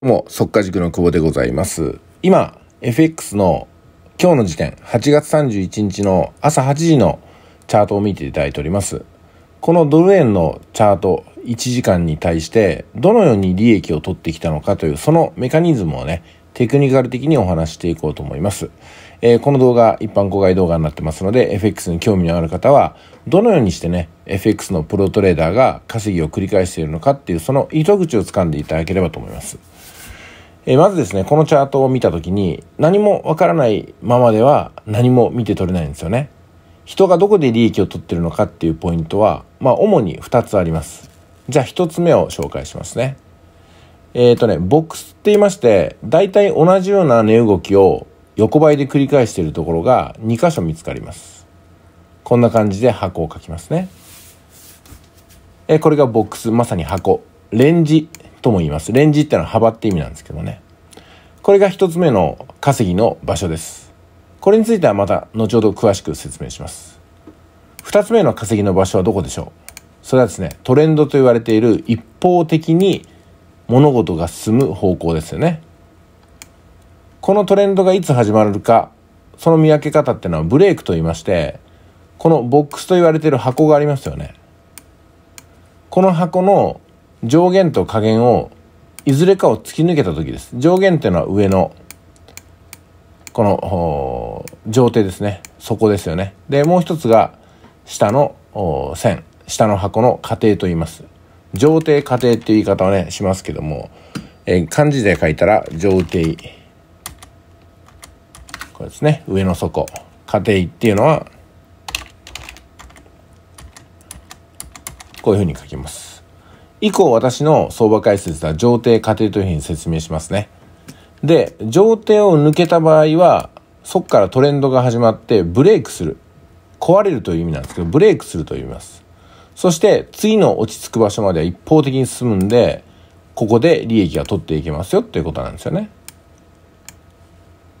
も、速化塾の久保でございます。今、FX の今日の時点、8月31日の朝8時のチャートを見ていただいております。このドル円のチャート、1時間に対して、どのように利益を取ってきたのかという、そのメカニズムをね、テクニカル的にお話していこうと思います。えー、この動画、一般公開動画になってますので、FX に興味のある方は、どのようにしてね、FX のプロトレーダーが稼ぎを繰り返しているのかっていう、その糸口を掴んでいただければと思います。えまずですね、このチャートを見た時に何もわからないままでは何も見て取れないんですよね。人がどこで利益を取ってるのかっていうポイントは、まあ主に2つあります。じゃあ1つ目を紹介しますね。えっ、ー、とね、ボックスって言いまして、大体同じような値動きを横ばいで繰り返しているところが2箇所見つかります。こんな感じで箱を書きますね。えこれがボックス、まさに箱。レンジとも言います。レンジってのは幅って意味なんですけどね。これが1つ目の稼ぎの場所です。これについてはまた後ほど詳しく説明します。2つ目の稼ぎの場所はどこでしょうそれはですね、トレンドと言われている一方的に物事が進む方向ですよね。このトレンドがいつ始まるか、その見分け方っていうのはブレイクと言いまして、このボックスと言われている箱がありますよね。この箱の上限と下限をいずれかを突き抜けた時です上限っていうのは上のこの上底ですね底ですよねでもう一つが下の線下の箱の過程と言います上底過程っていう言い方をねしますけども、えー、漢字で書いたら上底これですね上の底過程っていうのはこういうふうに書きます以降私の相場解説は上定過程というふうに説明しますね。で、上定を抜けた場合は、そこからトレンドが始まってブレイクする。壊れるという意味なんですけど、ブレイクすると言います。そして次の落ち着く場所までは一方的に進むんで、ここで利益が取っていけますよということなんですよね。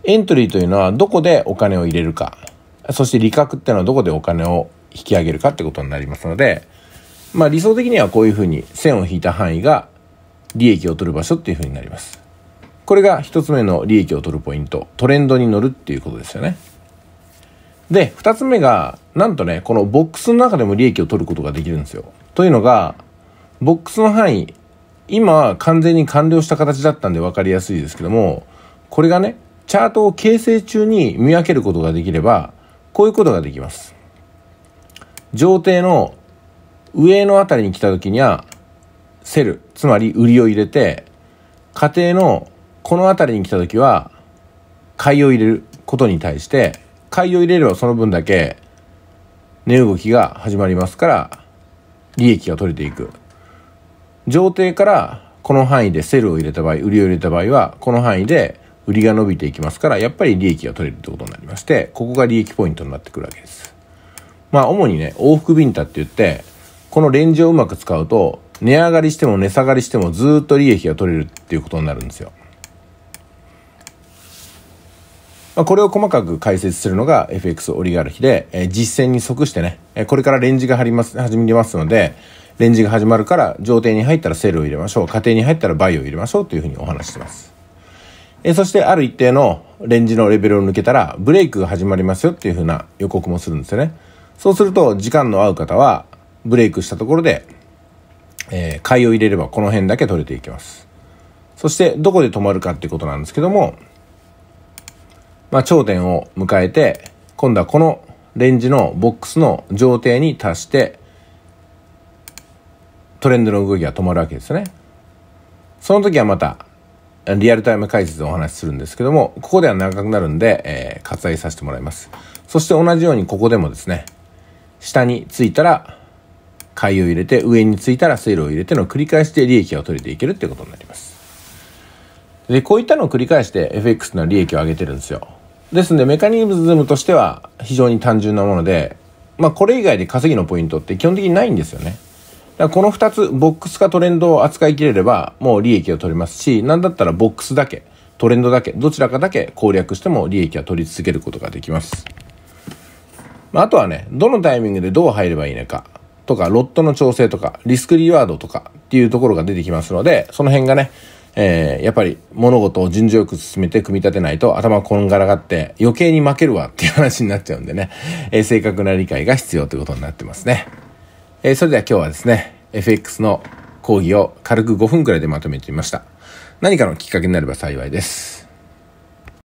エントリーというのはどこでお金を入れるか、そして利確っていうのはどこでお金を引き上げるかってことになりますので、まあ理想的にはこういうふうに線を引いた範囲が利益を取る場所っていうふうになります。これが一つ目の利益を取るポイント。トレンドに乗るっていうことですよね。で、二つ目が、なんとね、このボックスの中でも利益を取ることができるんですよ。というのが、ボックスの範囲、今は完全に完了した形だったんで分かりやすいですけども、これがね、チャートを形成中に見分けることができれば、こういうことができます。上底の上の辺りに来た時にはセルつまり売りを入れて家庭のこの辺りに来た時は買いを入れることに対して買いを入れればその分だけ値動きが始まりますから利益が取れていく上底からこの範囲でセルを入れた場合売りを入れた場合はこの範囲で売りが伸びていきますからやっぱり利益が取れるってことになりましてここが利益ポイントになってくるわけですまあ主にね往復ビンタって言ってこのレンジをうまく使うと、値上がりしても値下がりしてもずっと利益が取れるっていうことになるんですよ。まあ、これを細かく解説するのが FX オリガルヒで、えー、実践に即してね、えー、これからレンジが張ります、始めますので、レンジが始まるから、上底に入ったらセールを入れましょう。家庭に入ったらバイを入れましょうというふうにお話してます。えー、そして、ある一定のレンジのレベルを抜けたら、ブレイクが始まりますよっていうふうな予告もするんですよね。そうすると、時間の合う方は、ブレイクしたところで、えー、買いを入れればこの辺だけ取れていきます。そしてどこで止まるかっていうことなんですけども、まあ、頂点を迎えて、今度はこのレンジのボックスの上底に達して、トレンドの動きが止まるわけですね。その時はまた、リアルタイム解説でお話しするんですけども、ここでは長くなるんで、えー、割愛させてもらいます。そして同じようにここでもですね、下についたら、いを入れて上についたら水路を入れての繰り返しで利益を取れていけるっていうことになりますでこういったのを繰り返して FX の利益を上げてるんですよですのでメカニズムとしては非常に単純なものでまあこれ以外で稼ぎのポイントって基本的にないんですよねだこの2つボックスかトレンドを扱いきれればもう利益を取れますし何だったらボックスだけトレンドだけどちらかだけ攻略しても利益は取り続けることができますまあとはね、どのタイミングでどう入ればいいのか。とか、ロットの調整とか、リスクリワードとかっていうところが出てきますので、その辺がね、えー、やっぱり物事を順序よく進めて組み立てないと頭こんがらがって余計に負けるわっていう話になっちゃうんでね、えー、正確な理解が必要ということになってますね。えー、それでは今日はですね、FX の講義を軽く5分くらいでまとめてみました。何かのきっかけになれば幸いです。